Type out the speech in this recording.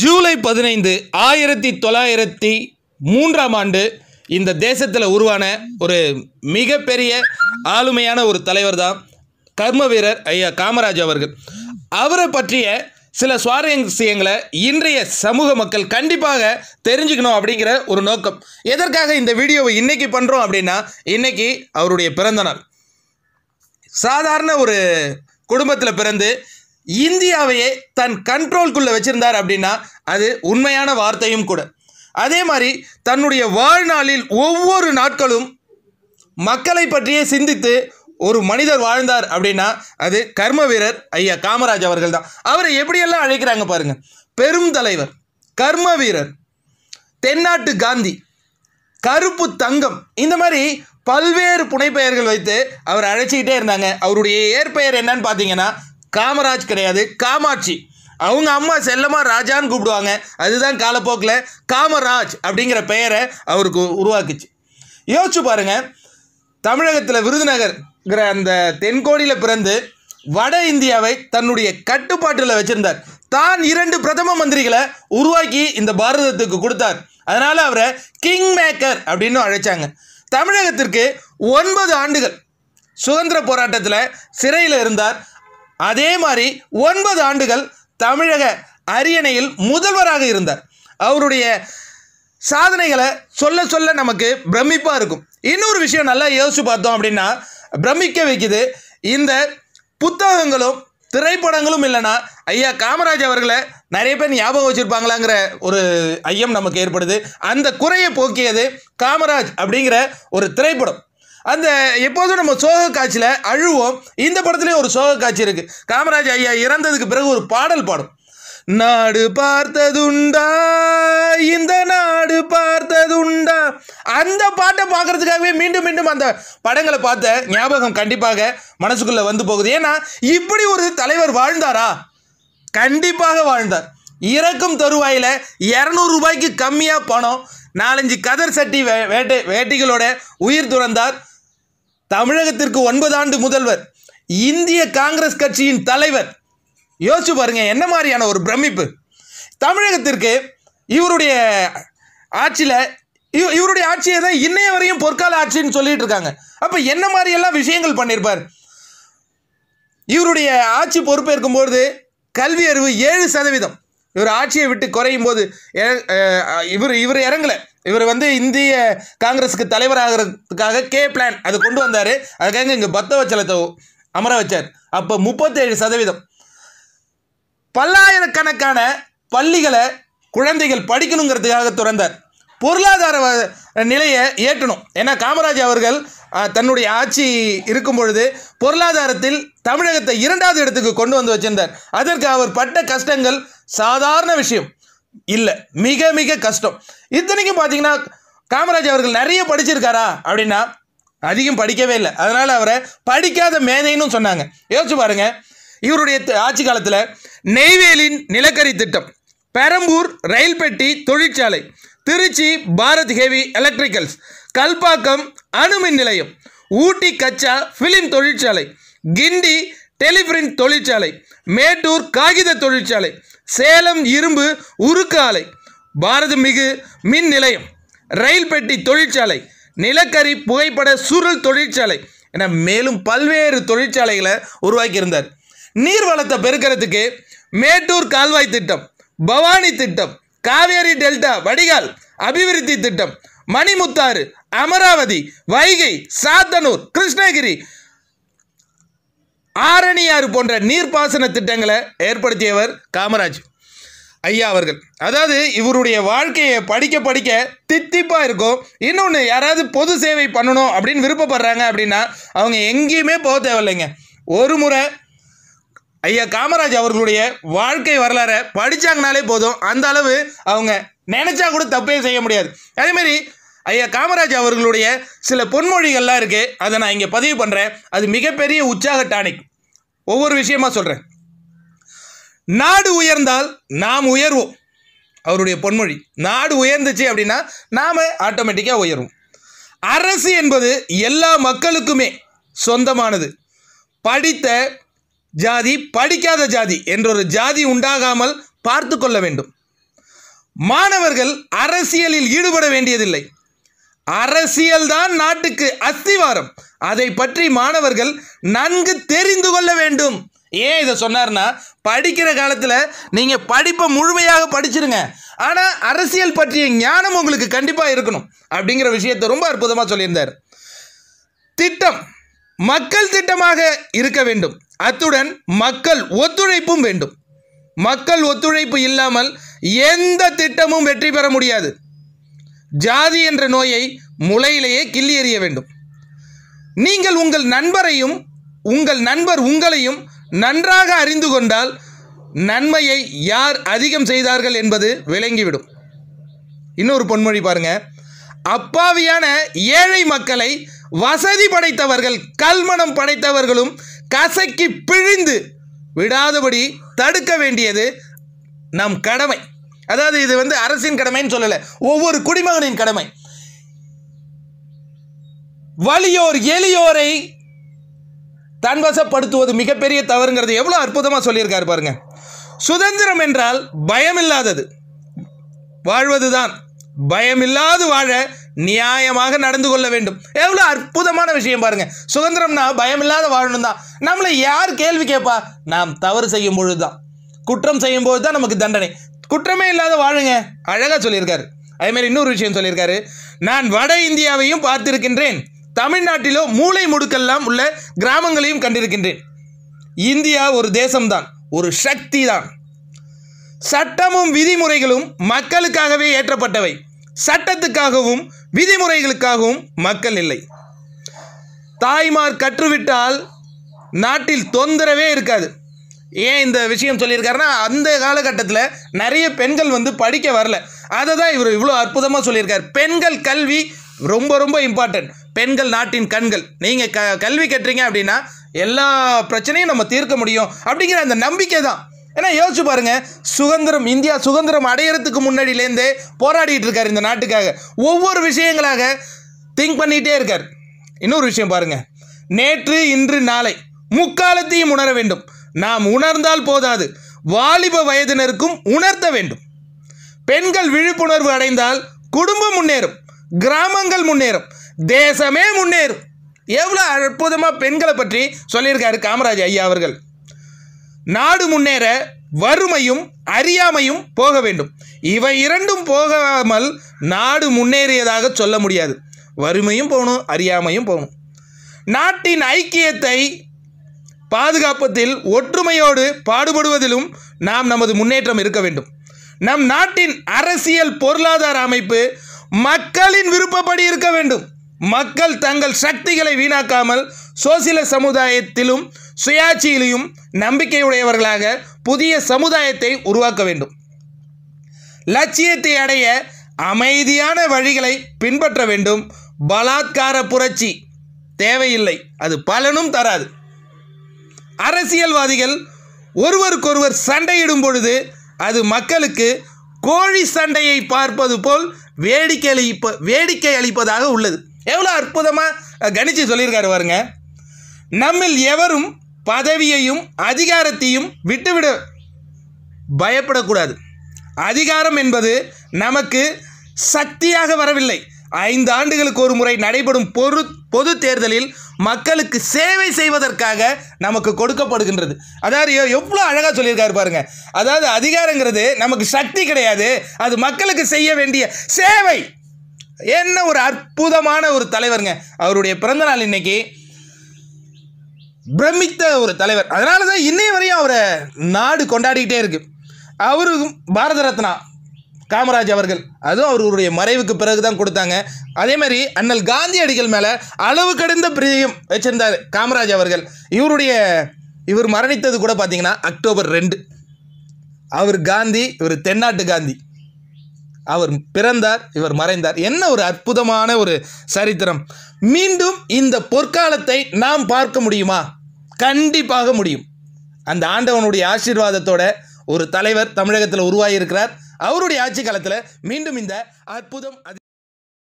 ஜூலை பதினைந்து ஆயிரத்தி தொள்ளாயிரத்தி மூன்றாம் ஆண்டு இந்த தேசத்தில் உருவான ஒரு மிகப்பெரிய ஆளுமையான ஒரு தலைவர் தான் கர்ம வீரர் ஐயா காமராஜ் அவர்கள் அவரை பற்றிய சில சுவாரஸ்யங்களை இன்றைய சமூக மக்கள் கண்டிப்பாக தெரிஞ்சுக்கணும் அப்படிங்கிற ஒரு நோக்கம் எதற்காக இந்த வீடியோவை இன்றைக்கி பண்ணுறோம் அப்படின்னா இன்றைக்கி அவருடைய பிறந்தநாள் சாதாரண ஒரு குடும்பத்தில் பிறந்து இந்தியாவையே தன் கண்ட்ரோல்குள்ளே வச்சுருந்தார் அப்படின்னா அது உண்மையான வார்த்தையும் கூட அதே மாதிரி தன்னுடைய வாழ்நாளில் ஒவ்வொரு நாட்களும் மக்களை பற்றியே சிந்தித்து ஒரு மனிதர் வாழ்ந்தார் அப்படின்னா அது கர்ம வீரர் ஐயா காமராஜ் அவர்கள் தான் அவரை எப்படியெல்லாம் அழைக்கிறாங்க பாருங்க பெரும் தலைவர் கர்ம வீரர் தென்னாட்டு காந்தி கருப்பு தங்கம் இந்த மாதிரி பல்வேறு புனைப்பெயர்கள் வைத்து அவர் அழைச்சிக்கிட்டே இருந்தாங்க அவருடைய ஏற்பெயர் என்னன்னு பார்த்தீங்கன்னா காமராஜ் கிடையாது காமாட்சி அவங்க அம்மா செல்லமாக ராஜான்னு கூப்பிடுவாங்க அதுதான் காலப்போக்கில் காமராஜ் அப்படிங்கிற பெயரை அவருக்கு உருவாக்குச்சு யோசிச்சு பாருங்கள் தமிழகத்தில் விருதுநகர்ங்கிற அந்த தென்கோடியில் பிறந்து வட இந்தியாவை தன்னுடைய கட்டுப்பாட்டில் வச்சுருந்தார் தான் இரண்டு பிரதம மந்திரிகளை உருவாக்கி இந்த பாரதத்துக்கு கொடுத்தார் அதனால் அவரை கிங் மேக்கர் அப்படின்னு அழைச்சாங்க தமிழகத்திற்கு ஒன்பது ஆண்டுகள் சுதந்திர போராட்டத்தில் சிறையில் இருந்தார் அதே மாதிரி ஒன்பது ஆண்டுகள் தமிழக அரியணையில் முதல்வராக இருந்தார் அவருடைய சாதனைகளை சொல்ல சொல்ல நமக்கு பிரமிப்பாக இருக்கும் இன்னொரு விஷயம் நல்லா யோசிச்சு பார்த்தோம் அப்படின்னா பிரமிக்க வைக்குது இந்த புத்தகங்களும் திரைப்படங்களும் இல்லைன்னா ஐயா காமராஜ் அவர்களை நிறைய பேர் ஞாபகம் வச்சுருப்பாங்களாங்கிற ஒரு ஐயம் நமக்கு ஏற்படுது அந்த குறையை போக்கியது காமராஜ் அப்படிங்கிற ஒரு திரைப்படம் அந்த எப்போதும் நம்ம சோக காட்சியில் அழுவோம் இந்த படத்துலேயும் ஒரு சோக காட்சி இருக்குது காமராஜ் ஐயா இறந்ததுக்கு பிறகு ஒரு பாடல் பாடும் நாடு பார்த்ததுண்டா இந்த நாடு பார்த்ததுண்டா அந்த பாட்டை பார்க்கறதுக்காகவே மீண்டும் மீண்டும் அந்த படங்களை பார்த்த ஞாபகம் கண்டிப்பாக மனசுக்குள்ளே வந்து போகுது ஏன்னா இப்படி ஒரு தலைவர் வாழ்ந்தாரா கண்டிப்பாக வாழ்ந்தார் இறக்கும் தருவாயில் இரநூறு ரூபாய்க்கு கம்மியாக பணம் நாலஞ்சு கதர் சட்டி வே வேட்டை வேட்டிகளோட உயிர் துறந்தார் தமிழகத்திற்கு ஒன்பது ஆண்டு முதல்வர் இந்திய காங்கிரஸ் கட்சியின் தலைவர் யோசிச்சு பாருங்க என்ன மாதிரியான ஒரு பிரமிப்பு தமிழகத்திற்கு இவருடைய ஆட்சியில் இவருடைய ஆட்சியை தான் இன்னைய வரையும் பொற்கால ஆட்சின்னு சொல்லிட்டு இருக்காங்க அப்போ என்ன மாதிரியெல்லாம் விஷயங்கள் பண்ணியிருப்பார் இவருடைய ஆட்சி பொறுப்பேற்கும் போது கல்வி அறிவு ஏழு சதவீதம் இவர் ஆட்சியை விட்டு குறையும் போது இவர் இவர் இறங்கலை இவர் வந்து இந்திய காங்கிரஸுக்கு தலைவராகிறதுக்காக கே பிளான் அது கொண்டு வந்தார் அதுக்காக இங்கே பத்த வச்சலத்தை அமர வச்சார் அப்போ முப்பத்தேழு சதவீதம் பல்லாயிரக்கணக்கான பள்ளிகளை குழந்தைகள் படிக்கணுங்கிறதுக்காக திறந்தார் பொருளாதார நிலையை ஏற்றணும் ஏன்னா காமராஜ் அவர்கள் தன்னுடைய ஆட்சி இருக்கும் பொழுது பொருளாதாரத்தில் தமிழகத்தை இரண்டாவது இடத்துக்கு கொண்டு வந்து வச்சிருந்தார் அதற்கு அவர் பட்ட கஷ்டங்கள் சாதாரண விஷயம் இல்லை மிக மிக கஷ்டம் இத்தனைக்கும் பார்த்தீங்கன்னா காமராஜ் அவர்கள் நிறைய படிச்சிருக்காரா அப்படின்னா அதிகம் படிக்கவே இல்லை அதனால் அவரை படிக்காத மேதைன்னு சொன்னாங்க யோசிச்சு பாருங்க இவருடைய ஆட்சி காலத்தில் நெய்வேலியின் நிலக்கரி திட்டம் பெரம்பூர் ரயில் பெட்டி தொழிற்சாலை திருச்சி பாரத் ஹெவி எலக்ட்ரிக்கல்ஸ் கல்பாக்கம் அணுமின் நிலையம் ஊட்டி கச்சா ஃபிலிம் தொழிற்சாலை கிண்டி டெலிபிரிண்ட் தொழிற்சாலை மேட்டூர் காகித தொழிற்சாலை சேலம் இரும்பு உருக்கு ஆலை பாரத மிகு மின் நிலையம் ரயில் பெட்டி தொழிற்சாலை நிலக்கரி புகைப்பட சுருள் தொழிற்சாலை என மேலும் பல்வேறு தொழிற்சாலைகளை உருவாக்கியிருந்தார் நீர்வளத்தை பெருக்கிறதுக்கு மேட்டூர் கால்வாய் திட்டம் பவானி திட்டம் காவேரி டெல்டா வடிகால் அபிவிருத்தி திட்டம் மணிமுத்தாறு அமராவதி வைகை சாத்தனூர் கிருஷ்ணகிரி ஆறு போன்ற நீர்ப்பாசன திட்டங்களை ஏற்படுத்தியவர் காமராஜ் ஐயா அவர்கள் அதாவது இவருடைய வாழ்க்கையை படிக்க படிக்க தித்திப்பாக இருக்கும் இன்னொன்று யாராவது பொது சேவை பண்ணணும் அப்படின்னு விருப்பப்படுறாங்க அப்படின்னா அவங்க எங்கேயுமே போக தேவையில்லைங்க ஒரு முறை ஐயா காமராஜ் அவர்களுடைய வாழ்க்கை வரலாறை படித்தாங்கனாலே போதும் அந்த அளவு அவங்க நினச்சா கூட தப்பே செய்ய முடியாது அதேமாரி ஐயா காமராஜ் அவர்களுடைய சில பொன்மொழிகள்லாம் இருக்குது அதை நான் இங்கே பதிவு பண்ணுறேன் அது மிகப்பெரிய உற்சாக டானிக் ஒவ்வொரு விஷயமா சொல்கிறேன் நாடு உயர்ந்தால் நாம் உயர்வோம் அவருடைய பொன்மொழி நாடு உயர்ந்துச்சு அப்படின்னா நாம் ஆட்டோமேட்டிக்காக உயர்வோம் அரசு என்பது எல்லா மக்களுக்குமே சொந்தமானது படித்த ஜாதி படிக்காத ஜாதி என்றொரு ஜாதி உண்டாகாமல் பார்த்து கொள்ள வேண்டும் மாணவர்கள் அரசியலில் ஈடுபட வேண்டியதில்லை அரசியல் தான் நாட்டுக்கு அஸ்திவாரம் அதை பற்றி மாணவர்கள் நன்கு தெரிந்து கொள்ள வேண்டும் ஏன் இதை சொன்னார்னா படிக்கிற காலத்தில் நீங்கள் படிப்பை முழுமையாக படிச்சிருங்க ஆனால் அரசியல் பற்றிய ஞானம் உங்களுக்கு கண்டிப்பாக இருக்கணும் அப்படிங்கிற விஷயத்தை ரொம்ப அற்புதமாக சொல்லியிருந்தார் திட்டம் மக்கள் திட்டமாக இருக்க வேண்டும் அத்துடன் மக்கள் ஒத்துழைப்பும் வேண்டும் மக்கள் ஒத்துழைப்பு இல்லாமல் எந்த திட்டமும் வெற்றி பெற முடியாது ஜாதி என்ற நோயை முளையிலேயே கிள்ளி எறிய வேண்டும் நீங்கள் உங்கள் நண்பரையும் உங்கள் நண்பர் உங்களையும் நன்றாக அறிந்து கொண்டால் நன்மையை யார் அதிகம் செய்தார்கள் என்பது விளங்கிவிடும் இன்னொரு பொன்மொழி பாருங்க அப்பாவியான ஏழை மக்களை வசதி படைத்தவர்கள் கல்மணம் படைத்தவர்களும் கசக்கி பிழிந்து விடாதபடி தடுக்க வேண்டியது நம் கடமை அதாவது இது வந்து அரசின் கடமைன்னு சொல்லலை ஒவ்வொரு குடிமகனின் கடமை வலியோர் எளியோரை தன்வசப்படுத்துவது மிகப்பெரிய தவறுங்கிறது எவ்வளோ அற்புதமாக சொல்லியிருக்காரு பாருங்க சுதந்திரம் என்றால் பயமில்லாதது வாழ்வது தான் பயமில்லாது வாழ நியாயமாக நடந்து கொள்ள வேண்டும் எவ்வளோ அற்புதமான விஷயம் பாருங்க சுதந்திரம்னா பயமில்லாத வாழணும் தான் நம்மளை யார் கேள்வி கேட்பா நாம் தவறு செய்யும் பொழுது தான் குற்றம் செய்யும் தான் நமக்கு தண்டனை குற்றமே இல்லாத வாழுங்க அழகாக சொல்லியிருக்காரு அதேமாரி இன்னொரு விஷயம் சொல்லியிருக்காரு நான் வட இந்தியாவையும் பார்த்திருக்கின்றேன் தமிழ்நாட்டிலோ மூளை முடுக்கெல்லாம் உள்ள கிராமங்களையும் கண்டிருக்கின்றேன் இந்தியா ஒரு தேசம்தான் ஒரு சக்தி தான் சட்டமும் விதிமுறைகளும் மக்களுக்காகவே ஏற்றப்பட்டவை சட்டத்துக்காகவும் விதிமுறைகளுக்காகவும் மக்கள் இல்லை தாய்மார் கற்றுவிட்டால் நாட்டில் தொந்தரவே இருக்காது ஏன் இந்த விஷயம் சொல்லியிருக்காருன்னா அந்த காலகட்டத்தில் நிறைய பெண்கள் வந்து படிக்க வரல அதை தான் இவர் இவ்வளோ அற்புதமாக சொல்லியிருக்கார் பெண்கள் கல்வி ரொம்ப ரொம்ப இம்பார்ட்டன்ட் பெண்கள் நாட்டின் கண்கள் நீங்கள் க கல்வி கட்டுறீங்க அப்படின்னா எல்லா பிரச்சனையும் நம்ம தீர்க்க முடியும் அப்படிங்கிற அந்த நம்பிக்கை தான் ஏன்னா யோசிச்சு பாருங்கள் சுதந்திரம் இந்தியா சுதந்திரம் அடையிறதுக்கு முன்னாடியிலேருந்தே போராடிட்டு இருக்கார் இந்த நாட்டுக்காக ஒவ்வொரு விஷயங்களாக திங்க் பண்ணிகிட்டே இருக்கார் இன்னொரு விஷயம் பாருங்கள் நேற்று இன்று நாளை முக்காலத்தையும் உணர வேண்டும் நாம் உணர்ந்தால் போதாது வாலிப வயதினருக்கும் உணர்த்த வேண்டும் பெண்கள் விழிப்புணர்வு அடைந்தால் குடும்பம் முன்னேறும் கிராமங்கள் முன்னேறும் தேசமே முன்னேறும் எவ்வளோ அற்புதமாக பெண்களை பற்றி சொல்லியிருக்காரு காமராஜ் ஐயா அவர்கள் நாடு முன்னேற வறுமையும் அறியாமையும் போக வேண்டும் இவை இரண்டும் போகாமல் நாடு முன்னேறியதாக சொல்ல முடியாது வறுமையும் போகணும் அறியாமையும் போகணும் நாட்டின் ஐக்கியத்தை பாதுகாப்பத்தில் ஒற்றுமையோடு பாடுபடுவதிலும் நாம் நமது முன்னேற்றம் இருக்க வேண்டும் நம் நாட்டின் அரசியல் பொருளாதார அமைப்பு மக்களின் விருப்பப்படி இருக்க வேண்டும் மக்கள் தங்கள் சக்திகளை வீணாக்காமல் சோசியல சமுதாயத்திலும் சுயாட்சியிலும் நம்பிக்கையுடையவர்களாக புதிய சமுதாயத்தை உருவாக்க வேண்டும் லட்சியத்தை அடைய அமைதியான வழிகளை பின்பற்ற வேண்டும் பலாத்கார புரட்சி தேவையில்லை அது பலனும் தராது அரசியல்வாதிகள் ஒருவருக்கொருவர் சண்டையிடும் பொழுது அது மக்களுக்கு கோழி சண்டையை பார்ப்பது போல் வேடிக்கை அளிப்ப வேடிக்கை அளிப்பதாக உள்ளது எவ்வளோ அற்புதமாக கணிச்சு சொல்லியிருக்காரு பாருங்க நம்மில் எவரும் பதவியையும் அதிகாரத்தையும் விட்டுவிட பயப்படக்கூடாது அதிகாரம் என்பது நமக்கு சக்தியாக வரவில்லை ஐந்து ஆண்டுகளுக்கு ஒரு முறை நடைபெறும் பொது பொது தேர்தலில் மக்களுக்கு சேவை செய்வதற்காக நமக்கு கொடுக்கப்படுகின்றது அதாவது எவ்வளோ அழகாக சொல்லியிருக்காரு பாருங்க அதாவது அதிகாரங்கிறது நமக்கு சக்தி கிடையாது அது மக்களுக்கு செய்ய வேண்டிய சேவை என்ன ஒரு அற்புதமான ஒரு தலைவருங்க அவருடைய பிறந்தநாள் இன்னைக்கு பிரமித்த ஒரு தலைவர் அதனால தான் இன்னைய வரையும் அவரை நாடு கொண்டாடிக்கிட்டே இருக்கு அவரு பாரத ரத்னா காமராஜ் அவர்கள் அதுவும் அவர்களுடைய மறைவுக்கு பிறகு தான் கொடுத்தாங்க அதே மாதிரி அண்ணல் காந்தியடிகள் மேலே அளவு கடந்த பிரியம் வச்சுருந்தார் காமராஜ் அவர்கள் இவருடைய இவர் மரணித்தது கூட பார்த்தீங்கன்னா அக்டோபர் ரெண்டு அவர் காந்தி இவர் தென்னாட்டு காந்தி அவர் பிறந்தார் இவர் மறைந்தார் என்ன ஒரு அற்புதமான ஒரு சரித்திரம் மீண்டும் இந்த பொற்காலத்தை நாம் பார்க்க முடியுமா கண்டிப்பாக முடியும் அந்த ஆண்டவனுடைய ஆசீர்வாதத்தோட ஒரு தலைவர் தமிழகத்தில் உருவாகியிருக்கிறார் அவருடைய ஆட்சி காலத்தில் மீண்டும் இந்த அற்புதம்